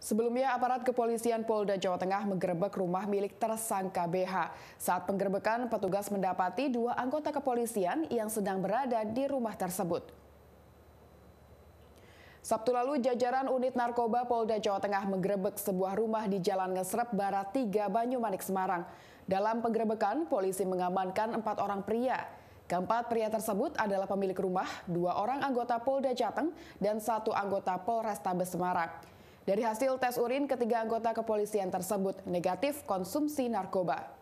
Sebelumnya, aparat kepolisian Polda Jawa Tengah menggerebek rumah milik tersangka BH. Saat penggerebekan, petugas mendapati dua anggota kepolisian yang sedang berada di rumah tersebut. Sabtu lalu, jajaran unit narkoba Polda Jawa Tengah menggerebek sebuah rumah di Jalan Ngesrep Barat 3 Banyumanik, Semarang. Dalam penggerebekan, polisi mengamankan empat orang pria. Keempat pria tersebut adalah pemilik rumah, dua orang anggota Polda Jateng, dan satu anggota Polrestabes Semarang. Dari hasil tes urin, ketiga anggota kepolisian tersebut negatif konsumsi narkoba.